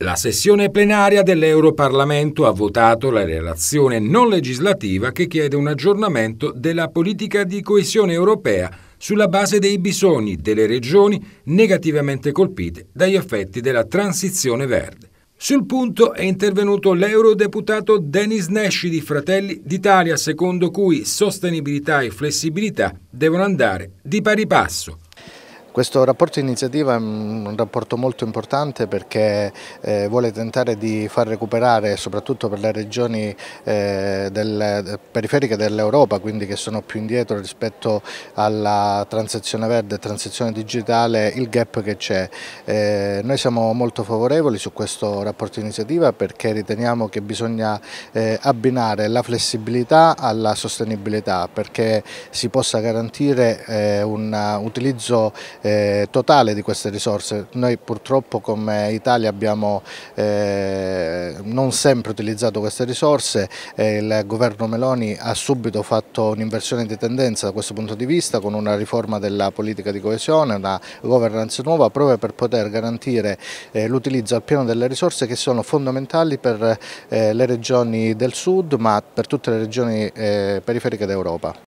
La sessione plenaria dell'Europarlamento ha votato la relazione non legislativa che chiede un aggiornamento della politica di coesione europea sulla base dei bisogni delle regioni negativamente colpite dagli effetti della transizione verde. Sul punto è intervenuto l'eurodeputato Denis Nesci di Fratelli d'Italia, secondo cui sostenibilità e flessibilità devono andare di pari passo. Questo rapporto iniziativa è un rapporto molto importante perché eh, vuole tentare di far recuperare soprattutto per le regioni eh, del, periferiche dell'Europa, quindi che sono più indietro rispetto alla transizione verde e transizione digitale, il gap che c'è. Eh, noi siamo molto favorevoli su questo rapporto iniziativa perché riteniamo che bisogna eh, abbinare la flessibilità alla sostenibilità perché si possa garantire eh, un utilizzo eh, eh, totale di queste risorse. Noi purtroppo come Italia abbiamo eh, non sempre utilizzato queste risorse, eh, il governo Meloni ha subito fatto un'inversione di tendenza da questo punto di vista con una riforma della politica di coesione, una governance nuova proprio per poter garantire eh, l'utilizzo al pieno delle risorse che sono fondamentali per eh, le regioni del sud ma per tutte le regioni eh, periferiche d'Europa.